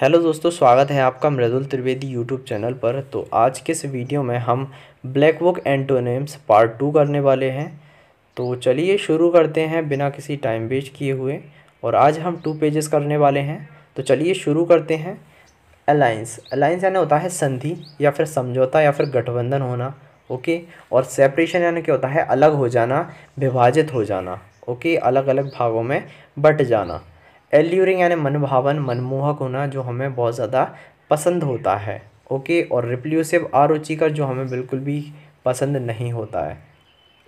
hello दोस्तों स्वागत है आपका मृदुल त्रिवेदी यूट्यूब चैनल पर तो आज के इस वीडियो में हम black book antonyms part two करने वाले हैं तो चलिए शुरू करते हैं बिना किसी टाइम वेस्ट किए हुए और आज हम टू पेजेस करने वाले हैं तो चलिए शुरू करते हैं अलाइंस अलाइंस यानी होता है संधि या फिर समझौता या फिर गठबंधन होना ओके और सेपरेशन यानी क्या होता है अलग हो जाना विभाजित हो जाना ओके अलग अलग भागों में बट जाना एल्यूरिंग यानी मनभावन मनमोहक होना जो हमें बहुत ज़्यादा पसंद होता है ओके और रिप्ल्यूसिव आरुचिकर जो हमें बिल्कुल भी पसंद नहीं होता है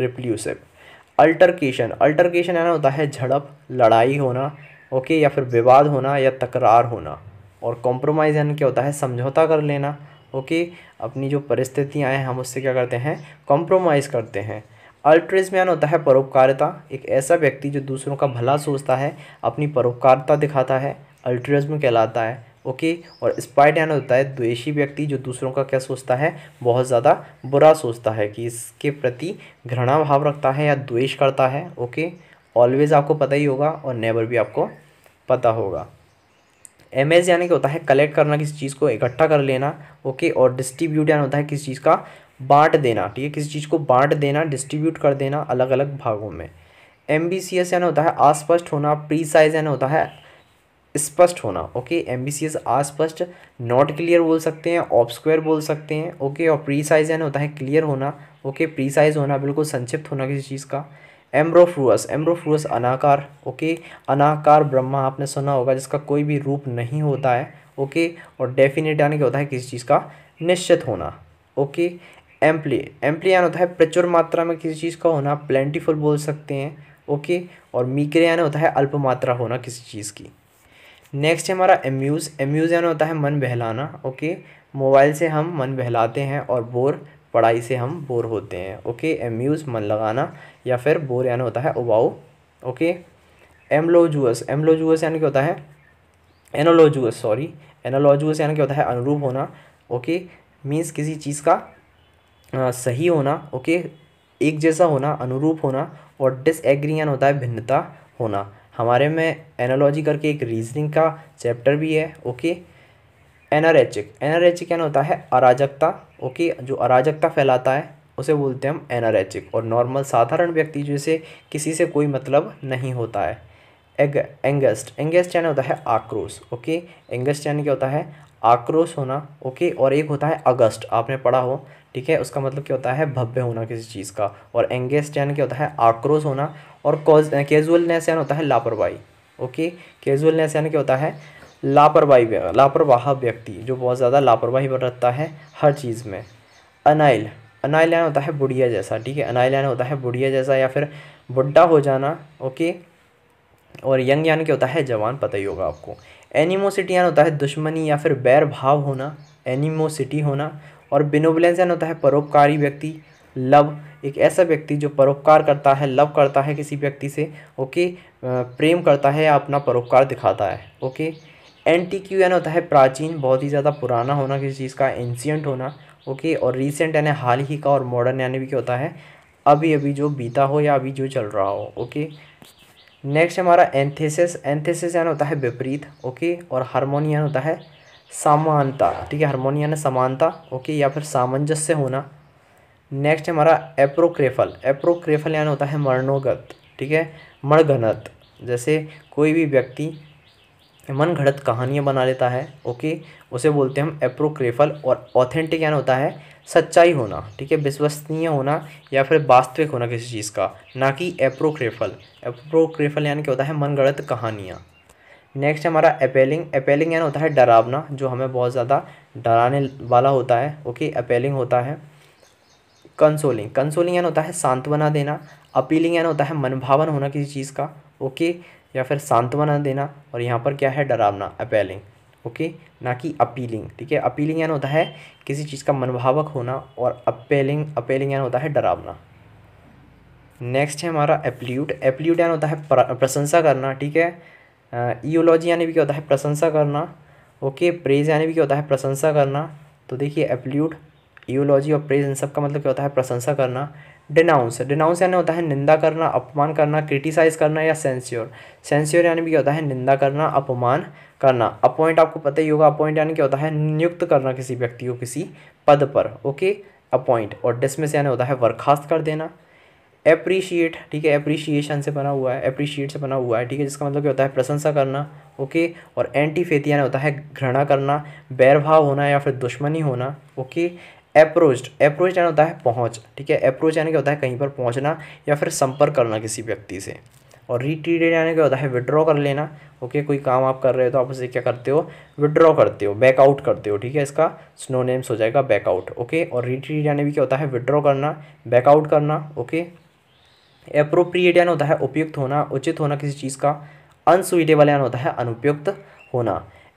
रिप्ल्यूसिव अल्टरकेशन अल्टरकेशन यानी होता है झड़प लड़ाई होना ओके या फिर विवाद होना या तकरार होना और कॉम्प्रोमाइज़ यानी क्या होता है समझौता कर लेना ओके अपनी जो परिस्थितियाँ हैं हम उससे क्या करते हैं कॉम्प्रोमाइज़ करते हैं अल्ट्रेजमैन होता है परोपकारिता एक ऐसा व्यक्ति जो दूसरों का भला सोचता है अपनी परोपकारिता दिखाता है में कहलाता है ओके और स्पाइडमैन होता है द्वेषी व्यक्ति जो दूसरों का क्या सोचता है बहुत ज़्यादा बुरा सोचता है कि इसके प्रति घृणा भाव रखता है या द्वेष करता है ओके ऑलवेज आपको पता ही होगा और नेवर भी आपको पता होगा एम एस यानी कि होता है कलेक्ट करना किसी चीज़ को इकट्ठा कर लेना ओके और डिस्ट्रीब्यूट यानी होता है किसी चीज़ का बांट देना ठीक है किसी चीज़ को बांट देना डिस्ट्रीब्यूट कर देना अलग अलग भागों में एम बी सी एस यानी होता है अस्पष्ट होना प्री साइज यानी होता है स्पष्ट होना okay M B C S अस्पष्ट नॉट क्लियर बोल सकते हैं ऑफ स्क्वायर बोल सकते हैं ओके और प्री साइज यानी होता है क्लियर होना ओके प्री साइज होना बिल्कुल संक्षिप्त होना किसी चीज़ का एम्ब्रोफ्रूअस एम्ब्रोफ्रूअस अनाकार ओके अनाकार ब्रह्मा आपने सुना होगा जिसका कोई भी रूप नहीं होता है ओके और डेफिनेट यानी क्या होता है किसी चीज़ का निश्चित होना ओके एम्पली यान होता है प्रचुर मात्रा में किसी चीज़ का होना प्लेंटीफुल बोल सकते हैं ओके और मीकर यान होता है अल्प मात्रा होना किसी चीज़ की नेक्स्ट है हमारा एम्यूज़ एम्यूज़ यानी होता है मन बहलाना ओके मोबाइल से हम मन बहलाते हैं और बोर पढ़ाई से हम बोर होते हैं ओके एम्यूज़ मन लगाना या फिर बोर यानी होता है उबाऊ ओके एमलोजुअस एमलोजुअस यानी क्या होता है एनोलोजुअस सॉरी एनोलोजुअस यानी क्या होता है अनुरूप होना ओके मीन्स किसी चीज़ का सही होना ओके एक जैसा होना अनुरूप होना और डिसएग्रीयन होता है भिन्नता होना हमारे में एनालॉजी करके एक रीजनिंग का चैप्टर भी है ओके एनारेचिक एनारेचिक क्या होता है अराजकता ओके जो अराजकता फैलाता है उसे बोलते हैं हम एनारेचिक और नॉर्मल साधारण व्यक्ति जैसे किसी से कोई मतलब नहीं होता है एग एंगस्ट एंगस्ट यानी होता है आक्रोश ओके एंगस्ट यानी क्या होता है आक्रोश होना ओके और एक होता है अगस्ट आपने पढ़ा हो ठीक है उसका मतलब क्या होता है भव्य होना किसी चीज़ का और एंगेस्ट यानी क्या होता है आक्रोश होना और कॉज कैजुअलनेस यानी होता है लापरवाही ओके कैजुअलनेस यानी क्या होता है लापरवाही लापरवाह व्यक्ति जो बहुत ज़्यादा लापरवाही बरतता है हर चीज़ में अनाइल अनाइल यानी होता है बुढ़िया जैसा ठीक है अनाइल यानी होता है बुढ़िया जैसा या फिर बुढ़ा हो जाना ओके और यंग यानी क्या होता है जवान पता ही होगा आपको एनिमोसिटी यानी होता है दुश्मनी या फिर बैर भाव होना एनिमोसिटी होना और बिनोबलेंस यान होता है परोपकारी व्यक्ति लव एक ऐसा व्यक्ति जो परोपकार करता है लव करता है किसी व्यक्ति से ओके प्रेम करता है या अपना परोपकार दिखाता है ओके एंटी क्यू यानी होता है प्राचीन बहुत ही ज़्यादा पुराना होना किसी चीज़ का एंशियंट होना ओके और रिसेंट यानी हाल ही का और मॉडर्न यानी भी क्या होता है अभी अभी जो बीता हो या अभी जो चल रहा हो ओके नेक्स्ट हमारा एंथेसिस एंथेसिस यानी होता है विपरीत ओके और हारमोनियन होता है समानता ठीक है हारमोनियन है समानता ओके या फिर सामंजस्य होना नेक्स्ट हमारा एप्रोक्रेफल एप्रोक्रेफल यानी होता है मरणोगत ठीक है मणगनत जैसे कोई भी व्यक्ति मन घड़त कहानियाँ बना लेता है ओके उसे बोलते हैं हम एप्रोक्रेफल और ऑथेंटिक यानी होता है सच्चाई होना ठीक है विश्वसनीय होना या फिर वास्तविक होना किसी चीज़ का ना कि एप्रोक्रेफल एप्रोक्रेफल यानी क्या होता है मन गढ़त कहानियाँ नेक्स्ट हमारा अपेलिंग अपेलिंग यानी होता है डरावना जो हमें बहुत ज़्यादा डराने वाला होता है ओके अपेलिंग होता है कंसोलिंग कंसोलिंग यानी होता है सांत्वना देना अपीलिंग यानी होता है मनभावन होना किसी चीज़ का ओके या फिर सांत्वना देना और यहाँ पर क्या है डरावना अपेलिंग ओके ना कि अपीलिंग ठीक है अपीलिंग यानी होता है किसी चीज़ का मनभावक होना और अपेलिंग अपेलिंग यानी होता है डरावना नेक्स्ट है हमारा एप्ल्यूट एप्ल्यूट यानी होता है प्रशंसा करना ठीक है ईओलॉजी यानी भी क्या होता है प्रशंसा करना ओके प्रेज यानी भी क्या होता है प्रशंसा करना तो देखिए एप्ल्यूट ईओलॉजी और प्रेज इन सब का मतलब क्या होता है प्रशंसा करना डिनाउंस डिनाउंस यानी होता है निंदा करना अपमान करना क्रिटिसाइज करना या सेंस्योर सेंस्योर यानी भी क्या होता है निंदा करना अपमान करना अपॉइंट आपको पता ही होगा अपॉइंट यानी क्या होता है नियुक्त करना किसी व्यक्ति को किसी पद पर ओके अपॉइंट और डिसमिस यानी होता है बर्खास्त कर देना अप्रिशिएट ठीक है अप्रिशिएशन से बना हुआ है अप्रिशिएट से बना हुआ है ठीक है जिसका मतलब क्या होता है प्रशंसा करना ओके और यानी होता है घृणा करना बैरभाव होना या फिर दुश्मनी होना ओके अप्रोच्ड अप्रोच यानी होता है पहुंच ठीक है अप्रोच यानी क्या होता है कहीं पर पहुंचना या फिर संपर्क करना किसी व्यक्ति से और रिट्रीटेड यानी क्या होता है विड्रॉ कर लेना ओके कोई काम आप कर रहे हो तो आप उसे क्या करते हो विड्रॉ करते हो बैकआउट करते हो ठीक है इसका स्नो नेम्स हो जाएगा बैकआउट ओके और रिट्रीट यानी भी क्या होता है विड्रॉ करना बैकआउट करना ओके अप्रोप्रिएट यानी होता है उपयुक्त होना उचित होना किसी चीज़ का अनसुइटेबल यानी होता है अनुपयुक्त होना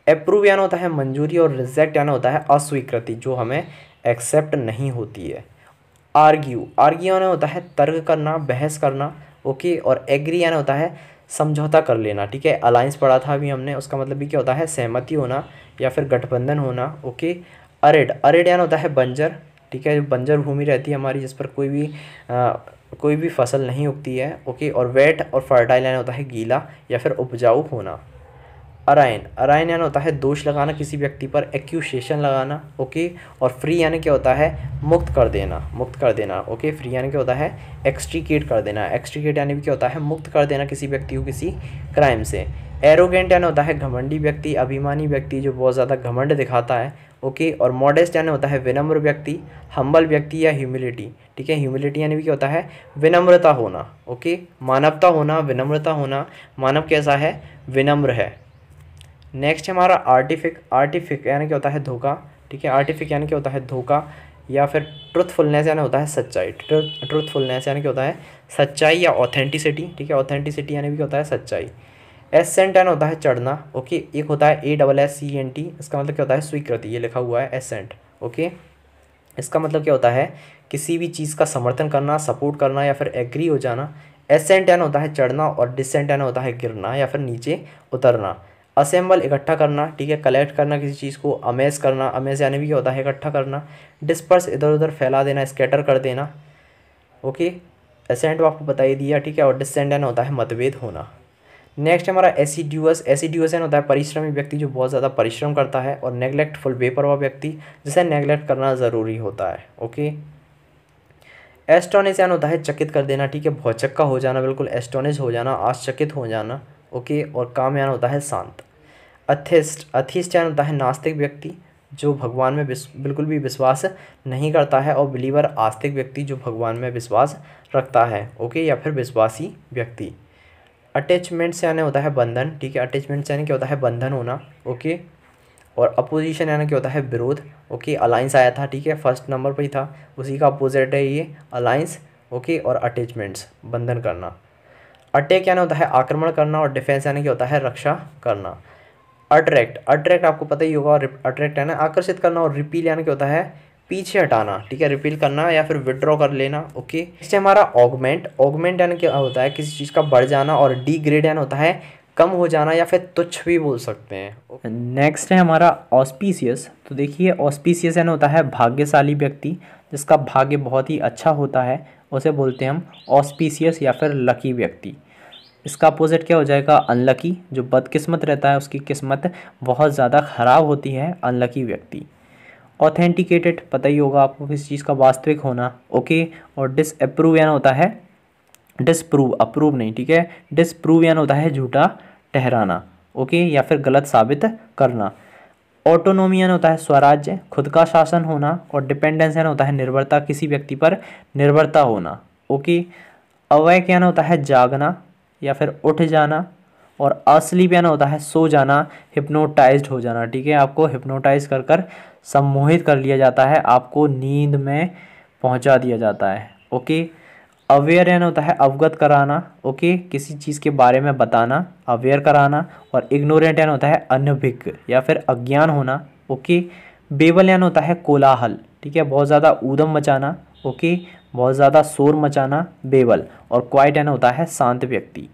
अप्रूव यानी होता है मंजूरी और रिजेक्ट यानी होता है अस्वीकृति जो हमें एक्सेप्ट नहीं होती है आर्ग्यू आर्ग्यू आना होता है तर्क करना बहस करना ओके और एग्री आना होता है समझौता कर लेना ठीक है अलायंस पढ़ा था अभी हमने उसका मतलब भी क्या होता है सहमति होना या फिर गठबंधन होना ओके अरेड अरेड यान होता है बंजर ठीक है जो बंजर भूमि रहती है हमारी जिस पर कोई भी आ, कोई भी फसल नहीं उगती है ओके और वेट और फर्टाइल यानी होता है गीला या फिर उपजाऊ होना अराइन अराइन यानी होता है दोष लगाना किसी व्यक्ति पर एक्यूशेशन लगाना ओके और फ्री यानी क्या होता है मुक्त कर देना मुक्त कर देना ओके फ्री यानी क्या होता है एक्सट्रीकेट कर देना एक्सट्रीकेट यानी भी क्या होता है मुक्त कर देना किसी व्यक्ति को किसी क्राइम से एरोगेंट यानी होता है घमंडी व्यक्ति अभिमानी व्यक्ति जो बहुत ज़्यादा घमंड दिखाता है ओके और मॉडेस्ट यानी होता है विनम्र व्यक्ति हम्बल व्यक्ति या ह्यूमिलिटी ठीक है ह्यूमिलिटी यानी भी क्या होता है विनम्रता होना ओके मानवता होना विनम्रता होना मानव कैसा है विनम्र है नेक्स्ट है हमारा आर्टिफिक आर्टिफिक यानी क्या होता है धोखा ठीक है आर्टिफिक यानी क्या होता है धोखा या फिर ट्रुथफुलनेस यानी होता है सच्चाई ट्रुथफुलनेस यानी क्या होता है सच्चाई या ऑथेंटिसिटी ठीक है ऑथेंटिसिटी यानी भी होता है सच्चाई एसेंट यानी होता है चढ़ना ओके एक होता है A double S C N T इसका मतलब क्या होता है स्वीकृति ये लिखा हुआ है एसेंट ओके इसका मतलब क्या होता है किसी भी चीज़ का समर्थन करना सपोर्ट करना या फिर एग्री हो जाना एसेंट यानी होता है चढ़ना और डिसेंट यानी होता है गिरना या फिर नीचे उतरना असेंबल इकट्ठा करना ठीक है कलेक्ट करना किसी चीज़ को अमेज करना अमेज यानी भी क्या होता है इकट्ठा करना डिस्पर्स इधर उधर फैला देना स्केटर कर देना ओके असेंट आपको बता ही दिया ठीक है और डिसेंडन होता है मतभेद होना नेक्स्ट हमारा एसिड्यूअस एन होता है परिश्रमी व्यक्ति जो बहुत ज़्यादा परिश्रम करता है और नेग्लेक्टफुल बेपरवा व्यक्ति जिसे नेग्लेक्ट करना ज़रूरी होता है ओके एस्टोनिस एन होता है चकित कर देना ठीक है बहुत चक्का हो जाना बिल्कुल एस्टोनिश हो जाना आश्चकित हो जाना ओके और कामयान होता है शांत अथिस्ट अथिस्ट यान होता है नास्तिक व्यक्ति जो भगवान में बिल्कुल भी विश्वास नहीं करता है और बिलीवर आस्तिक व्यक्ति जो भगवान में विश्वास रखता है ओके या फिर विश्वासी व्यक्ति अटैचमेंट से यानी होता है बंधन ठीक है अटैचमेंट से यानी क्या होता है बंधन होना ओके और अपोजिशन यानी क्या होता है विरोध ओके अलायंस आया था ठीक है फर्स्ट नंबर पर ही था उसी का अपोजिट है ये अलायंस ओके और अटैचमेंट्स बंधन करना अटैक यानी होता है आक्रमण करना और डिफेंस यानी कि होता है रक्षा करना अट्रैक्ट अट्रैक्ट आपको पता ही होगा और अट्रैक्ट ना आकर्षित करना और रिपील यानी कि होता है पीछे हटाना ठीक है रिपील करना या फिर विड्रॉ कर लेना ओके इससे हमारा ऑगमेंट ऑगमेंट यानी क्या होता है किसी चीज़ का बढ़ जाना और डीग्रेड यानी होता है कम हो जाना या फिर तुच्छ भी बोल सकते हैं नेक्स्ट है हमारा ऑस्पीसियस तो देखिए ऑस्पीसियस यानी होता है भाग्यशाली व्यक्ति जिसका भाग्य बहुत ही अच्छा होता है उसे बोलते हैं हम ऑस्पीसियस या फिर लकी व्यक्ति इसका अपोजिट क्या हो जाएगा अनलकी जो बदकिस्मत रहता है उसकी किस्मत बहुत ज़्यादा ख़राब होती है अनलकी व्यक्ति ऑथेंटिकेटेड पता ही होगा आपको किसी चीज़ का वास्तविक होना ओके और डिसअप्रूव यान होता है डिसप्रूव अप्रूव नहीं ठीक है डिसप्रूव यान होता है झूठा ठहराना ओके या फिर गलत साबित करना ऑटोनोमी यान होता है स्वराज्य खुद का शासन होना और डिपेंडेंस यान होता है निर्भरता किसी व्यक्ति पर निर्भरता होना ओके अवैक यान होता है जागना या फिर उठ जाना और असलीप याना होता है सो जाना हिप्नोटाइज्ड हो जाना ठीक है आपको हिप्नोटाइज कर कर सम्मोहित कर लिया जाता है आपको नींद में पहुंचा दिया जाता है ओके अवेयर याना होता है अवगत कराना ओके किसी चीज़ के बारे में बताना अवेयर कराना और इग्नोरेंट याना होता है अनभिज्ञ या फिर अज्ञान होना ओके बेबल याना होता है कोलाहल ठीक है बहुत ज़्यादा ऊदम मचाना ओके बहुत ज़्यादा शोर मचाना बेवल और क्वाइट यानी होता है शांत व्यक्ति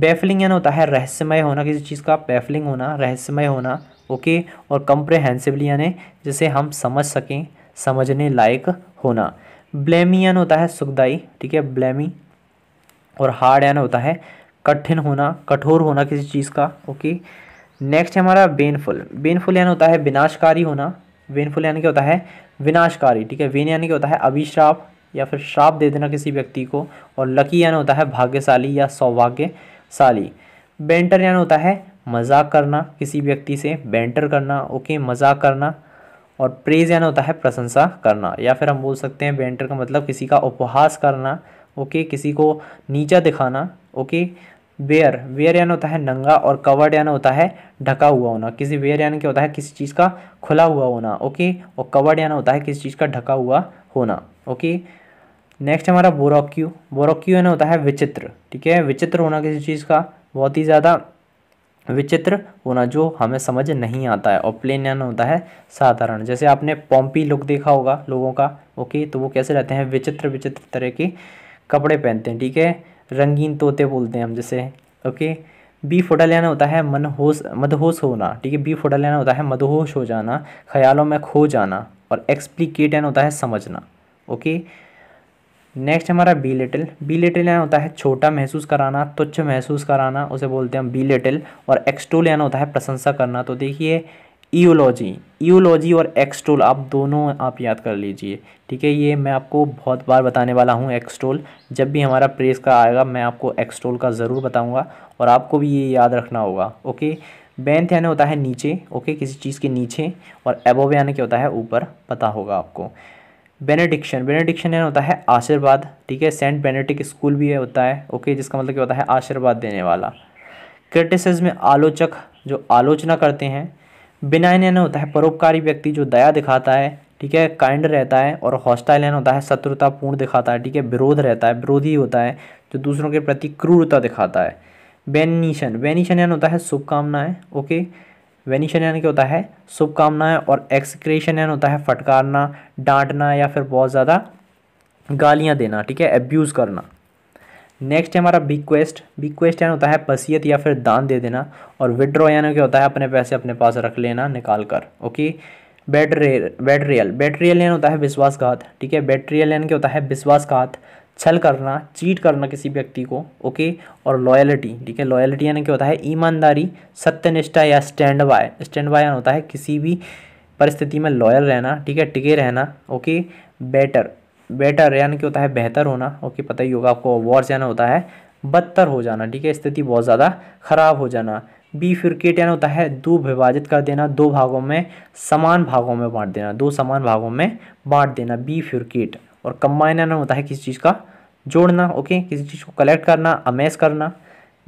बेफलिंग यानी होता है रहस्यमय होना किसी चीज़ का बेफलिंग होना रहस्यमय होना ओके और कंप्रेहेंसिवली यानी जिसे हम समझ सकें समझने लायक होना ब्लेमी यानी होता है सुखदाई ठीक है ब्लेमी और हार्ड यानी होता है कठिन होना कठोर होना किसी चीज़ का ओके नेक्स्ट है हमारा बेनफुल बेनफुल यानी होता है विनाशकारी होना बेनफुल यानी क्या होता है विनाशकारी ठीक है वेन यानी क्या होता है अभिश्राप या फिर श्राप दे देना किसी व्यक्ति को और लकी यानी होता है भाग्यशाली या सौभाग्यशाली बेंटर यानी होता है मजाक करना किसी व्यक्ति से बेंटर करना ओके मजाक करना और प्रेज यानी होता है प्रशंसा करना या फिर हम बोल सकते हैं बेंटर का मतलब किसी का उपहास करना ओके किसी को नीचा दिखाना ओके वेयर वेयर यानी होता है नंगा और कवर्ड यानी होता है ढका हुआ होना किसी वेयर यानी क्या होता है किसी चीज़ का खुला हुआ होना ओके और कवर्ड यानी होता है किसी चीज़ का ढका हुआ होना ओके नेक्स्ट हमारा बोरोक्यू बोरोक्यू ना होता है विचित्र ठीक है विचित्र होना किसी चीज़ का बहुत ही ज़्यादा विचित्र होना जो हमें समझ नहीं आता है और प्लेन यान होता है साधारण जैसे आपने पॉम्पी लुक देखा होगा लोगों का ओके तो वो कैसे रहते हैं विचित्र विचित्र तरह के कपड़े पहनते हैं ठीक है रंगीन तोते बोलते हैं हम जैसे ओके बी फोटा लेना होता है मनहोश मदहोश होना ठीक है बी फोटा लेना होता है मदहोश हो जाना ख्यालों में खो जाना और एक्सप्लीकेट होता है समझना ओके नेक्स्ट हमारा बी लिटिल बी लिटिल यान होता है छोटा महसूस कराना तुच्छ महसूस कराना उसे बोलते हैं बी लिटिल और एक्सटोल यान होता है प्रशंसा करना तो देखिए ईओलॉजी ईओलॉजी और एक्सटोल आप दोनों आप याद कर लीजिए ठीक है ये मैं आपको बहुत बार बताने वाला हूँ एक्सटोल जब भी हमारा प्रेस का आएगा मैं आपको एक्सटोल का ज़रूर बताऊँगा और आपको भी ये याद रखना होगा ओके बेंथ यानी होता है नीचे ओके किसी चीज़ के नीचे और एबोव यानी क्या होता है ऊपर पता होगा आपको बेनेडिक्शन बेनेडिक्शन यानी होता है आशीर्वाद ठीक है सेंट बेनेडिक स्कूल भी है होता है ओके जिसका मतलब क्या होता है आशीर्वाद देने वाला क्रिटिसिज्म में आलोचक जो आलोचना करते हैं बिनाइन यानी होता है परोपकारी व्यक्ति जो दया दिखाता है ठीक है काइंड रहता है और हॉस्टाइल यानी होता है शत्रुतापूर्ण दिखाता है ठीक है विरोध रहता है विरोधी होता है जो दूसरों के प्रति क्रूरता दिखाता है बेनिशन बेनिशन यानी होता है शुभकामनाएँ ओके वेनिशन यानी क्या होता है शुभकामनाएं और एक्सक्रेशन यानी होता है फटकारना डांटना या फिर बहुत ज़्यादा गालियाँ देना ठीक है एब्यूज़ करना नेक्स्ट है हमारा बिक्वेस्ट बिक्वेस्ट यानी होता है पसीयत या फिर दान दे देना और विड्रॉ यानी क्या होता है अपने पैसे अपने पास रख लेना निकाल कर ओके बैटरियल बैटरियल बैटरियल यानी होता है विश्वासघात ठीक है बैटरियल यानी क्या होता है विश्वासघात छल करना चीट करना किसी व्यक्ति को ओके और लॉयलिटी ठीक है लॉयलिटी यानी क्या होता है ईमानदारी सत्यनिष्ठा या स्टैंड बाय स्टैंड बाय होता है किसी भी परिस्थिति में लॉयल रहना ठीक है टिके रहना ओके बेटर बेटर यानी कि होता है बेहतर होना ओके पता ही होगा आपको वॉर्स जाना होता है बदतर हो जाना ठीक है स्थिति बहुत ज़्यादा खराब हो जाना बी फिरकेट यानी होता है दो विभाजित कर देना दो भागों में समान भागों में बांट देना दो समान भागों में बांट देना बी फिरकेट और कम्बाइन यानी होता है किसी चीज़ का जोड़ना ओके किसी चीज़ को कलेक्ट करना अमेस करना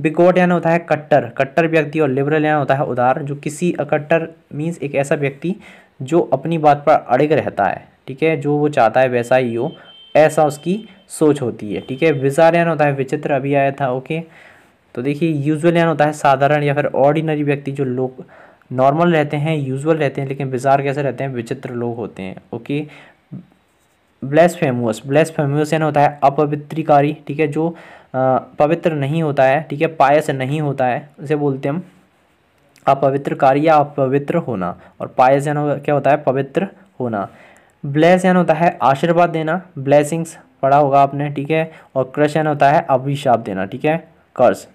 बिकोट यानी होता है कट्टर कट्टर व्यक्ति और लिबरल यानी होता है उदार जो किसी अकट्टर मीन्स एक ऐसा व्यक्ति जो अपनी बात पर अड़ग रहता है ठीक है जो वो चाहता है वैसा ही हो ऐसा उसकी सोच होती है ठीक है विजार यानी होता है विचित्र अभी आया था ओके तो देखिए यूजुअल यानी होता है साधारण या फिर ऑर्डिनरी व्यक्ति जो लोग नॉर्मल रहते हैं यूजुअल रहते हैं लेकिन बिजार कैसे रहते हैं विचित्र लोग होते हैं okay blasphemous blasphemous यानी होता है अपवित्रिकारी ठीक है जो पवित्र नहीं होता है ठीक है पायस नहीं होता है उसे बोलते हम अपवित्रकारी या अपवित्र होना और पायस यानी क्या होता है पवित्र होना ब्लेस यानी होता है आशीर्वाद देना ब्लेसिंग्स पढ़ा होगा आपने ठीक है और क्रश यानी होता है अभिशाप देना ठीक है कर्ज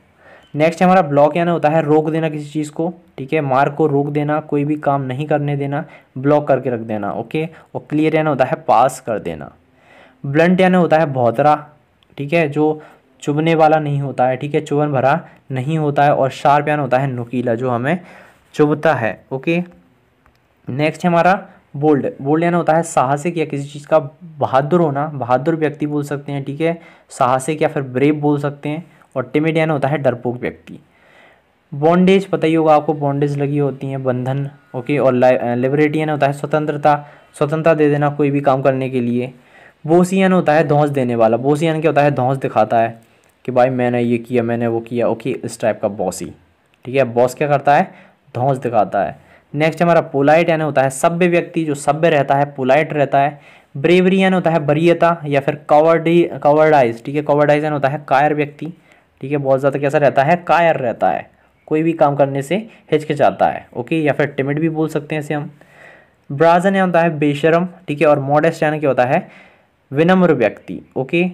नेक्स्ट हमारा ब्लॉक यानी होता है रोक देना किसी चीज़ को ठीक है मार्क को रोक देना कोई भी काम नहीं करने देना ब्लॉक करके रख देना ओके और क्लियर यानी होता है पास कर देना ब्लंट यानी होता है भौतरा ठीक है जो चुभने वाला नहीं होता है ठीक है चुभन भरा नहीं होता है और शार्प यानी होता है नुकीला जो हमें चुभता है ओके नेक्स्ट हमारा बोल्ड बोल्ड यानी होता है साहसिक या किसी चीज़ का बहादुर होना बहादुर व्यक्ति बोल सकते हैं ठीक है साहसिक या फिर ब्रेव बोल सकते हैं और टिमिड यानी होता है डरपोक व्यक्ति बॉन्डेज पता ही होगा आपको बॉन्डेज लगी होती हैं बंधन ओके और लिबरेटियन होता है स्वतंत्रता स्वतंत्रता दे देना कोई भी काम करने के लिए बोसियन होता है धौंस देने वाला बोसियन क्या होता है धौंस दिखाता है कि भाई मैंने ये किया मैंने वो किया ओके इस टाइप का बॉसी ठीक है बॉस क्या करता है धौंस दिखाता है नेक्स्ट हमारा पोलाइट यानी होता है सभ्य व्यक्ति जो सभ्य रहता है पोलाइट रहता है ब्रेवरी यानी होता है बरीयता या फिर कवर्डी कवर्डाइज ठीक है कवर्डाइज यानी होता है कायर व्यक्ति ठीक है बहुत ज़्यादा कैसा रहता है कायर रहता है कोई भी काम करने से हिचकिचाता है ओके या फिर टिमिट भी बोल सकते हैं इसे हम ब्राजन या होता है बेशरम ठीक है और मॉडेस्ट यानी क्या होता है विनम्र व्यक्ति ओके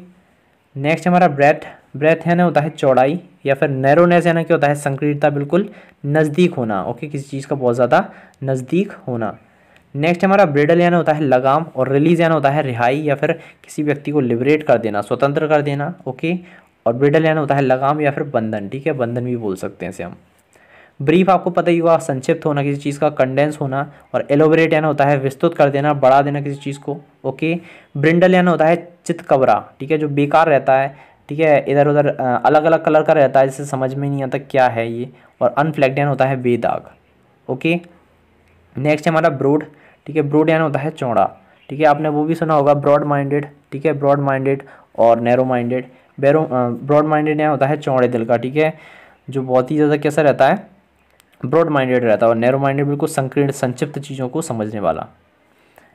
नेक्स्ट हमारा ब्रेथ ब्रेथ यानी होता है चौड़ाई या फिर नैरोनेस ना क्या होता है संकीर्णता बिल्कुल नज़दीक होना ओके किसी चीज़ का बहुत ज़्यादा नज़दीक होना नेक्स्ट हमारा ब्रिडल यानी होता है लगाम और रिलीज यानी होता है रिहाई या फिर किसी व्यक्ति को लिबरेट कर देना स्वतंत्र कर देना ओके और ब्रिडल यानी होता है लगाम या फिर बंधन ठीक है बंधन भी बोल सकते हैं इसे हम ब्रीफ आपको पता ही होगा संक्षिप्त होना किसी चीज़ का कंडेंस होना और एलोबरेट यानी होता है विस्तृत कर देना बढ़ा देना किसी चीज़ को ओके ब्रिंडल यानी होता है चितकबरा ठीक है जो बेकार रहता है ठीक है इधर उधर अलग अलग कलर का रहता है जिससे समझ में नहीं आता क्या है ये और अनफ्लैक्ड यानी होता है बेदाग ओके नेक्स्ट हमारा ब्रोड ठीक है ब्रोड यानी होता है चौड़ा ठीक है आपने वो भी सुना होगा ब्रॉड माइंडेड ठीक है ब्रॉड माइंडेड और narrow minded barrow broad minded यहाँ होता है चौड़े दिल का ठीक है जो बहुत ही ज़्यादा कैसा रहता है ब्रॉड माइंडेड रहता है और नैरो माइंडेड बिल्कुल संकीर्ण संक्षिप्त चीज़ों को समझने वाला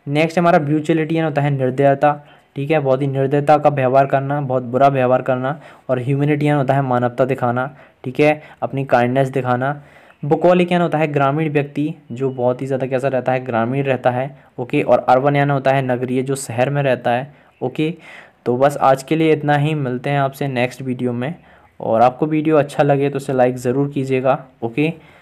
नेक्स्ट हमारा ब्यूचुअलिटी होता है निर्दयता ठीक है बहुत ही निर्दयता का व्यवहार करना बहुत बुरा व्यवहार करना और ह्यूमिनिटी होता है मानवता दिखाना ठीक है अपनी काइंडनेस दिखाना बुकॉलिक यान होता है ग्रामीण व्यक्ति जो बहुत ही ज़्यादा कैसा रहता है ग्रामीण रहता है ओके और अर्बन यान होता है नगरीय जो शहर में रहता है ओके तो बस आज के लिए इतना ही मिलते हैं आपसे नेक्स्ट वीडियो में और आपको वीडियो अच्छा लगे तो उसे लाइक ज़रूर कीजिएगा ओके